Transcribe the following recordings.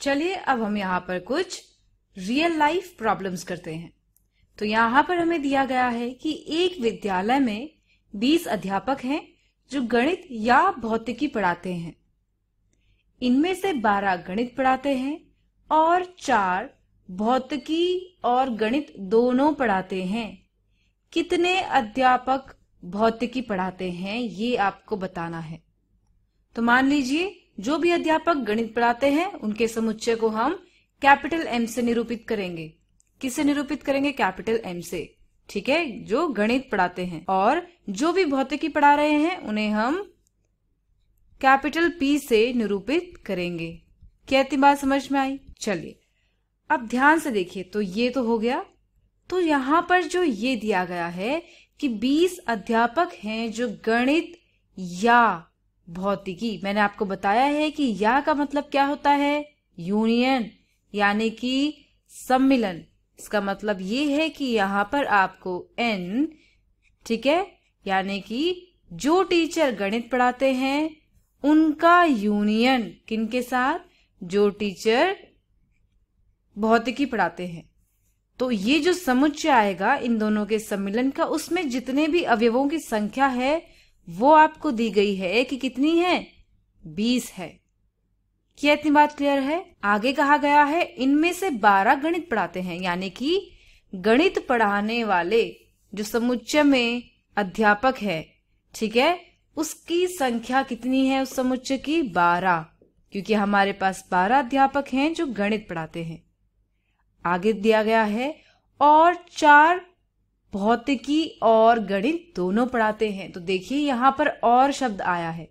चलिए अब हम यहाँ पर कुछ रियल लाइफ प्रॉब्लम्स करते हैं तो यहाँ पर हमें दिया गया है कि एक विद्यालय में 20 अध्यापक हैं जो गणित या भौतिकी पढ़ाते हैं इनमें से 12 गणित पढ़ाते हैं और चार भौतिकी और गणित दोनों पढ़ाते हैं कितने अध्यापक भौतिकी पढ़ाते हैं ये आपको बताना है तो मान लीजिए जो भी अध्यापक गणित पढ़ाते हैं उनके समुच्चय को हम कैपिटल एम से निरूपित करेंगे किसे निरूपित करेंगे कैपिटल एम से ठीक है जो गणित पढ़ाते हैं और जो भी भौतिकी पढ़ा रहे हैं उन्हें हम कैपिटल पी से निरूपित करेंगे क्या इतनी बात समझ में आई चलिए अब ध्यान से देखिए तो ये तो हो गया तो यहां पर जो ये दिया गया है कि 20 अध्यापक हैं जो गणित या भौतिकी मैंने आपको बताया है कि या का मतलब क्या होता है यूनियन यानी कि सम्मिलन इसका मतलब ये है कि यहाँ पर आपको एन ठीक है यानी कि जो टीचर गणित पढ़ाते हैं उनका यूनियन किनके साथ जो टीचर भौतिकी पढ़ाते हैं तो ये जो समुच्चय आएगा इन दोनों के सम्मिलन का उसमें जितने भी अवयवों की संख्या है वो आपको दी गई है कि कितनी है बीस है क्या इतनी बात क्लियर है आगे कहा गया है इनमें से बारह गणित पढ़ाते हैं यानी कि गणित पढ़ाने वाले जो समुच्चय में अध्यापक है ठीक है उसकी संख्या कितनी है उस समुच्चय की बारह क्योंकि हमारे पास बारह अध्यापक हैं जो गणित पढ़ाते हैं आगे दिया गया है और चार भौतिकी और गणित दोनों पढ़ाते हैं तो देखिए यहाँ पर और शब्द आया है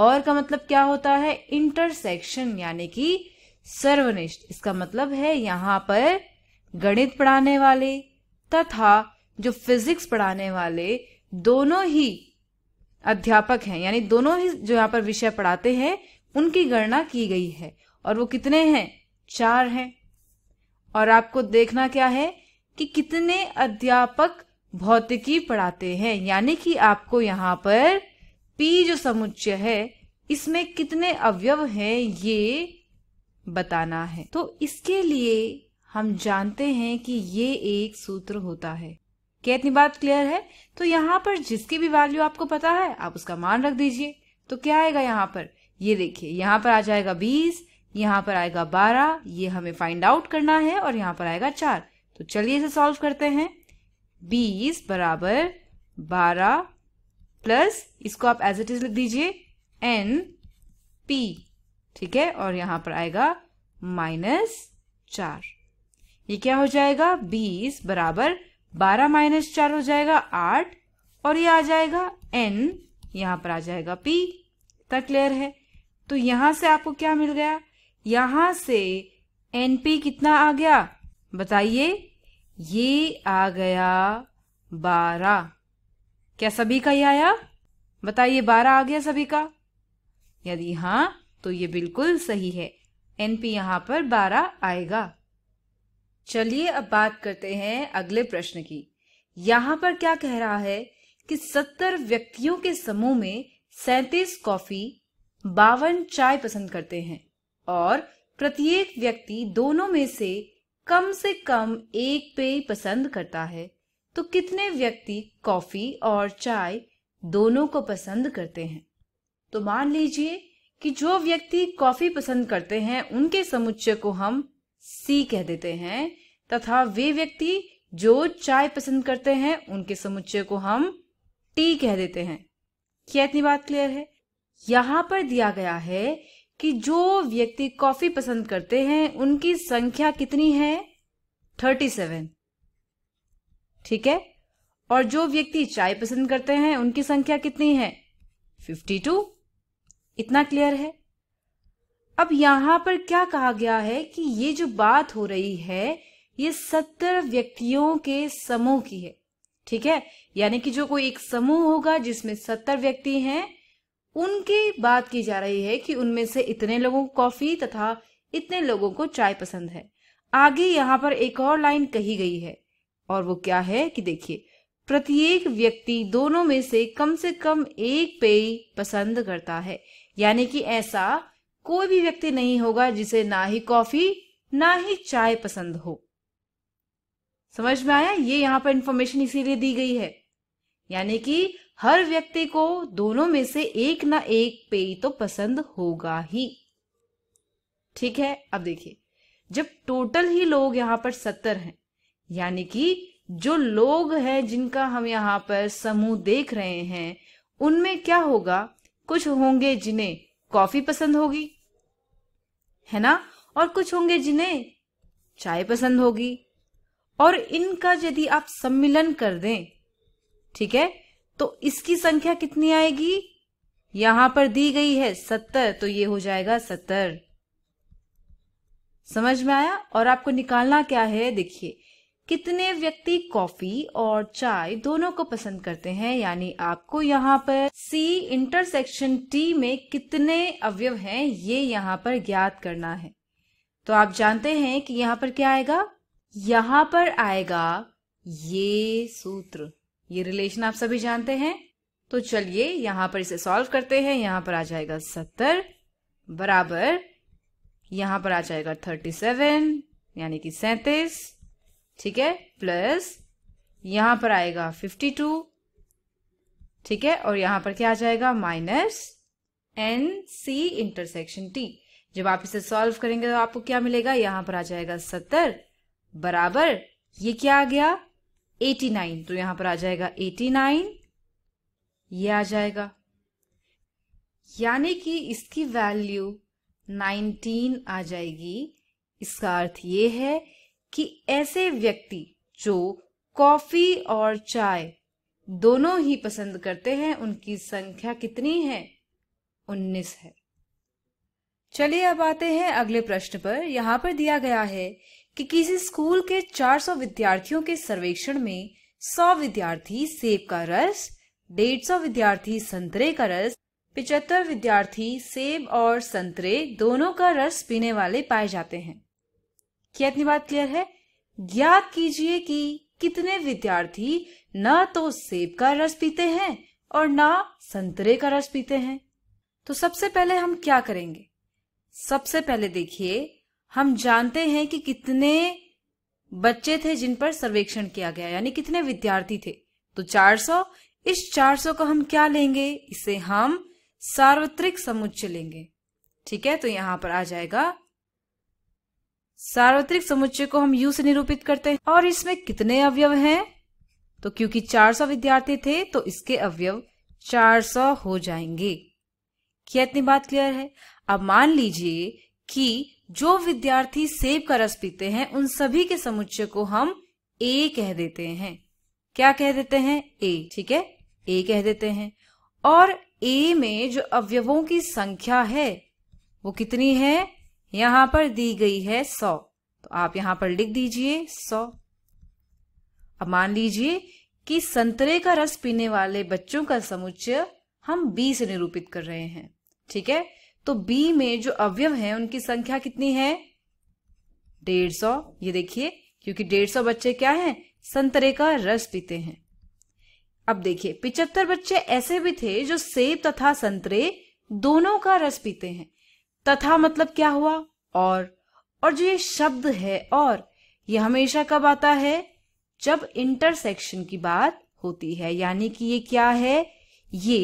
और का मतलब क्या होता है इंटरसेक्शन यानी कि सर्वनिष्ठ इसका मतलब है यहाँ पर गणित पढ़ाने वाले तथा जो फिजिक्स पढ़ाने वाले दोनों ही अध्यापक हैं यानी दोनों ही जो यहाँ पर विषय पढ़ाते हैं उनकी गणना की गई है और वो कितने हैं चार हैं और आपको देखना क्या है कि कितने अध्यापक भौतिकी पढ़ाते हैं यानी कि आपको यहाँ पर पी जो समुच्चय है इसमें कितने अवयव हैं ये बताना है तो इसके लिए हम जानते हैं कि ये एक सूत्र होता है क्या इतनी बात क्लियर है तो यहाँ पर जिसकी भी वैल्यू आपको पता है आप उसका मान रख दीजिए तो क्या आएगा यहाँ पर ये देखिए यहाँ पर आ जाएगा बीस यहाँ पर आएगा बारह ये हमें फाइंड आउट करना है और यहाँ पर आएगा चार तो चलिए इसे सॉल्व करते हैं बीस बराबर बारह प्लस इसको आप एज इट इज लिख दीजिए एन पी ठीक है और यहां पर आएगा माइनस चार ये क्या हो जाएगा बीस बराबर बारह माइनस चार हो जाएगा आठ और ये आ जाएगा एन यहां पर आ जाएगा पी तक क्लियर है तो यहां से आपको क्या मिल गया यहां से एन पी कितना आ गया बताइए ये आ गया बारह क्या सभी का ये आया बताइए बारह आ गया सभी का यदि हाँ तो ये बिल्कुल सही है एनपी यहाँ पर बारह आएगा चलिए अब बात करते हैं अगले प्रश्न की यहाँ पर क्या कह रहा है कि सत्तर व्यक्तियों के समूह में सैतीस कॉफी बावन चाय पसंद करते हैं और प्रत्येक व्यक्ति दोनों में से कम से कम एक पेय पसंद करता है तो कितने व्यक्ति कॉफी और चाय दोनों को पसंद करते हैं तो मान लीजिए कि जो व्यक्ति कॉफी पसंद करते हैं उनके समुच्चय को हम सी कह देते हैं तथा वे व्यक्ति जो चाय पसंद करते हैं उनके समुच्चय को हम टी कह देते हैं क्या इतनी बात क्लियर है यहाँ पर दिया गया है कि जो व्यक्ति कॉफी पसंद करते हैं उनकी संख्या कितनी है थर्टी सेवन ठीक है और जो व्यक्ति चाय पसंद करते हैं उनकी संख्या कितनी है फिफ्टी टू इतना क्लियर है अब यहां पर क्या कहा गया है कि ये जो बात हो रही है ये सत्तर व्यक्तियों के समूह की है ठीक है यानी कि जो कोई एक समूह होगा जिसमें सत्तर व्यक्ति हैं उनकी बात की जा रही है कि उनमें से इतने लोगों को कॉफी तथा इतने लोगों को चाय पसंद है आगे यहाँ पर एक और लाइन कही गई है और वो क्या है कि देखिए प्रत्येक व्यक्ति दोनों में से कम से कम एक पेय पसंद करता है यानी कि ऐसा कोई भी व्यक्ति नहीं होगा जिसे ना ही कॉफी ना ही चाय पसंद हो समझ में आया ये यहाँ पर इंफॉर्मेशन इसीलिए दी गई है यानी कि हर व्यक्ति को दोनों में से एक ना एक पेय तो पसंद होगा ही ठीक है अब देखिए जब टोटल ही लोग यहाँ पर सत्तर हैं यानी कि जो लोग हैं जिनका हम यहाँ पर समूह देख रहे हैं उनमें क्या होगा कुछ होंगे जिन्हें कॉफी पसंद होगी है ना और कुछ होंगे जिन्हें चाय पसंद होगी और इनका यदि आप सम्मिलन कर दें ठीक है तो इसकी संख्या कितनी आएगी यहां पर दी गई है सत्तर तो ये हो जाएगा सत्तर समझ में आया और आपको निकालना क्या है देखिए कितने व्यक्ति कॉफी और चाय दोनों को पसंद करते हैं यानी आपको यहाँ पर C इंटरसेक्शन T में कितने अवयव हैं ये यहाँ पर ज्ञात करना है तो आप जानते हैं कि यहाँ पर क्या आएगा यहाँ पर आएगा ये सूत्र ये रिलेशन आप सभी जानते हैं तो चलिए यहां पर इसे सॉल्व करते हैं यहां पर आ जाएगा सत्तर बराबर यहां पर आ जाएगा थर्टी सेवन यानी कि सैतीस ठीक है प्लस यहां पर आएगा फिफ्टी टू ठीक है और यहां पर क्या आ जाएगा minus N C intersection T जब आप इसे सॉल्व करेंगे तो आपको क्या मिलेगा यहां पर आ जाएगा सत्तर बराबर ये क्या आ गया एटी नाइन तो यहां पर आ जाएगा एटी नाइन ये आ जाएगा यानी कि इसकी वैल्यू नाइनटीन आ जाएगी इसका अर्थ ये है कि ऐसे व्यक्ति जो कॉफी और चाय दोनों ही पसंद करते हैं उनकी संख्या कितनी है उन्नीस है चलिए अब आते हैं अगले प्रश्न पर यहां पर दिया गया है कि किसी स्कूल के 400 विद्यार्थियों के सर्वेक्षण में 100 विद्यार्थी सेब का रस 150 विद्यार्थी संतरे का रस पिचहत्तर विद्यार्थी सेब और संतरे दोनों का रस पीने वाले पाए जाते हैं क्या इतनी बात क्लियर है ज्ञात कीजिए कि कितने विद्यार्थी न तो सेब का रस पीते हैं और ना संतरे का रस पीते हैं तो सबसे पहले हम क्या करेंगे सबसे पहले देखिए हम जानते हैं कि कितने बच्चे थे जिन पर सर्वेक्षण किया गया यानी कितने विद्यार्थी थे तो 400 इस 400 को हम क्या लेंगे इसे हम सार्वत्रिक समुच्चय लेंगे ठीक है तो यहां पर आ जाएगा सार्वत्रिक समुच्चय को हम यू से निरूपित करते हैं और इसमें कितने अवयव हैं तो क्योंकि 400 विद्यार्थी थे तो इसके अवयव 400 हो जाएंगे क्या इतनी बात क्लियर है अब मान लीजिए कि जो विद्यार्थी सेब का रस पीते हैं उन सभी के समुच्चय को हम ए कह देते हैं क्या कह देते हैं ए ठीक है ए कह देते हैं और ए में जो अवयवों की संख्या है वो कितनी है यहां पर दी गई है सौ तो आप यहां पर लिख दीजिए सौ अब मान लीजिए कि संतरे का रस पीने वाले बच्चों का समुच्चय हम बी से निरूपित कर रहे हैं ठीक है तो बी में जो अवयव हैं उनकी संख्या कितनी है डेढ़ सौ ये देखिए क्योंकि डेढ़ सौ बच्चे क्या हैं संतरे का रस पीते हैं अब देखिए पिचहत्तर बच्चे ऐसे भी थे जो सेब तथा संतरे दोनों का रस पीते हैं तथा मतलब क्या हुआ और और जो ये शब्द है और ये हमेशा कब आता है जब इंटरसेक्शन की बात होती है यानी कि ये क्या है ये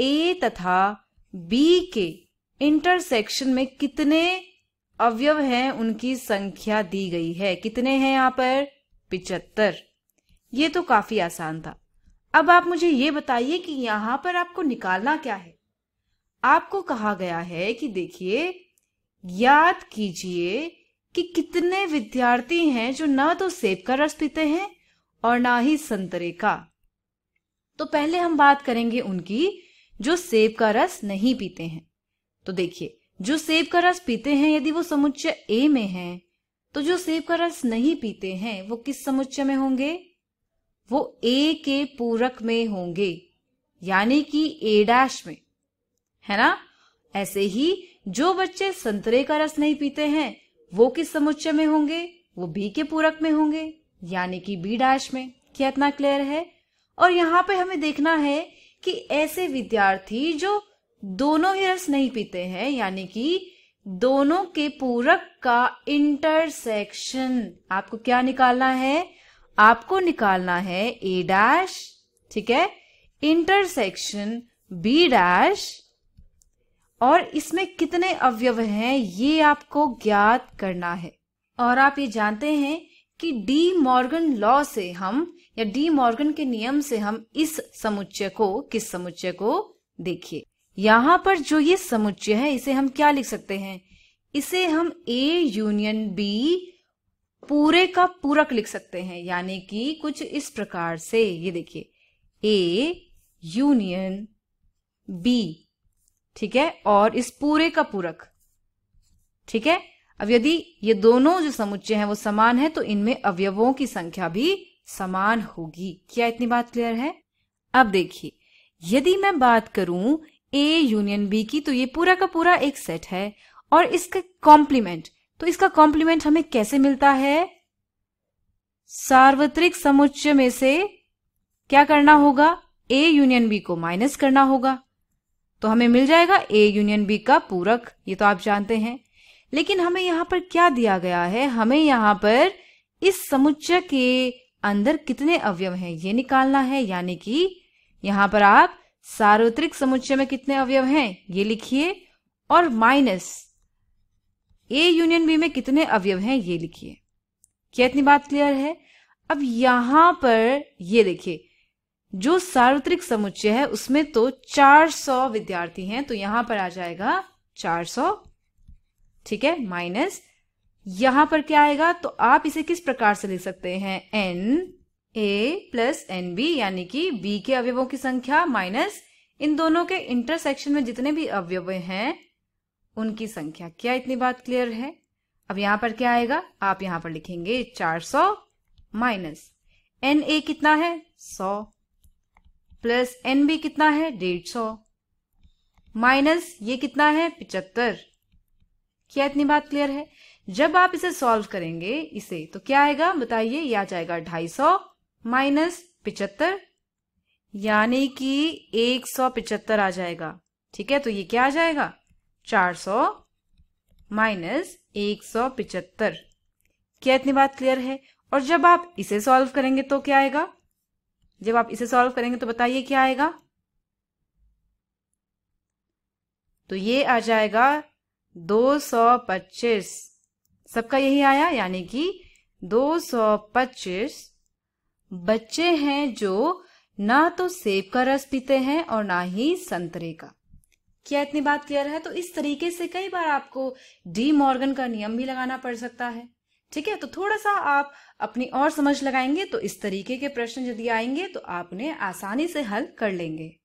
ए तथा बी के इंटरसेक्शन में कितने अवयव हैं उनकी संख्या दी गई है कितने हैं यहाँ पर पिचहत्तर ये तो काफी आसान था अब आप मुझे ये बताइए कि यहाँ पर आपको निकालना क्या है आपको कहा गया है कि देखिए याद कीजिए कि कितने विद्यार्थी हैं जो ना तो सेब का रस पीते हैं और ना ही संतरे का तो पहले हम बात करेंगे उनकी जो सेब का रस नहीं पीते हैं तो देखिए जो सेब का रस पीते हैं यदि वो समुच्चय ए में है तो जो सेब का रस नहीं पीते हैं वो किस समुच्चय में होंगे वो ए के पूरक में होंगे यानी कि ए डैश में है ना ऐसे ही जो बच्चे संतरे का रस नहीं पीते हैं वो किस समुच्चय में होंगे वो बी के पूरक में होंगे यानी कि बी डैश में क्या इतना क्लियर है और यहाँ पे हमें देखना है कि ऐसे विद्यार्थी जो दोनों ही रस नहीं पीते हैं यानी कि दोनों के पूरक का इंटरसेक्शन आपको क्या निकालना है आपको निकालना है ए डैश ठीक है इंटरसेक्शन बी डैश और इसमें कितने अवयव हैं ये आपको ज्ञात करना है और आप ये जानते हैं कि डी मॉर्गन लॉ से हम या डी मॉर्गन के नियम से हम इस समुच्चय को किस समुच्चय को देखिए यहाँ पर जो ये समुच्चय है इसे हम क्या लिख सकते हैं इसे हम ए यूनियन बी पूरे का पूरक लिख सकते हैं यानी कि कुछ इस प्रकार से ये देखिए ए यूनियन बी ठीक है और इस पूरे का पूरक ठीक है अब यदि ये दोनों जो समुच्चय हैं वो समान है तो इनमें अवयवों की संख्या भी समान होगी क्या इतनी बात क्लियर है अब देखिए यदि मैं बात करूं ए यूनियन बी की तो ये पूरा का पूरा एक सेट है और इसका कॉम्प्लीमेंट तो इसका कॉम्प्लीमेंट हमें कैसे मिलता है सार्वत्रिक समुच्चय में से क्या करना होगा ए यूनियन बी को माइनस करना होगा तो हमें मिल जाएगा ए यूनियन बी का पूरक ये तो आप जानते हैं लेकिन हमें यहां पर क्या दिया गया है हमें यहां पर इस समुच्चय के अंदर कितने अवयव हैं ये निकालना है यानी कि यहां पर आप सार्वत्रिक समुच्चय में कितने अवयव हैं ये लिखिए और माइनस ए यूनियन बी में कितने अवयव हैं ये लिखिए क्या इतनी बात क्लियर है अब यहां पर ये देखिए जो सार्वत्रिक समुच्चय है उसमें तो 400 विद्यार्थी हैं तो यहां पर आ जाएगा 400 ठीक है माइनस यहां पर क्या आएगा तो आप इसे किस प्रकार से लिख सकते हैं N A plus N B यानी कि बी के अवयवों की संख्या माइनस इन दोनों के इंटरसेक्शन में जितने भी अवयव हैं उनकी संख्या क्या इतनी बात क्लियर है अब यहां पर क्या आएगा आप यहां पर लिखेंगे 400 माइनस एन ए कितना है 100 प्लस एन बी कितना है 150 माइनस ये कितना है 75 क्या इतनी बात क्लियर है जब आप इसे सॉल्व करेंगे इसे तो क्या आएगा बताइए यह आ जाएगा 250 माइनस पिचहत्तर यानी कि एक सौ पिचहत्तर आ जाएगा ठीक है तो ये क्या आ जाएगा चार सौ माइनस एक सौ पिचहत्तर क्या इतनी बात क्लियर है और जब आप इसे सॉल्व करेंगे तो क्या आएगा जब आप इसे सॉल्व करेंगे तो बताइए क्या आएगा तो ये आ जाएगा दो सौ पच्चीस सबका यही आया यानी कि पच्चीस बच्चे हैं जो ना तो सेब का रस पीते हैं और ना ही संतरे का क्या इतनी बात क्लियर है तो इस तरीके से कई बार आपको डी मॉर्गन का नियम भी लगाना पड़ सकता है ठीक है तो थोड़ा सा आप अपनी और समझ लगाएंगे तो इस तरीके के प्रश्न यदि आएंगे तो आपने आसानी से हल कर लेंगे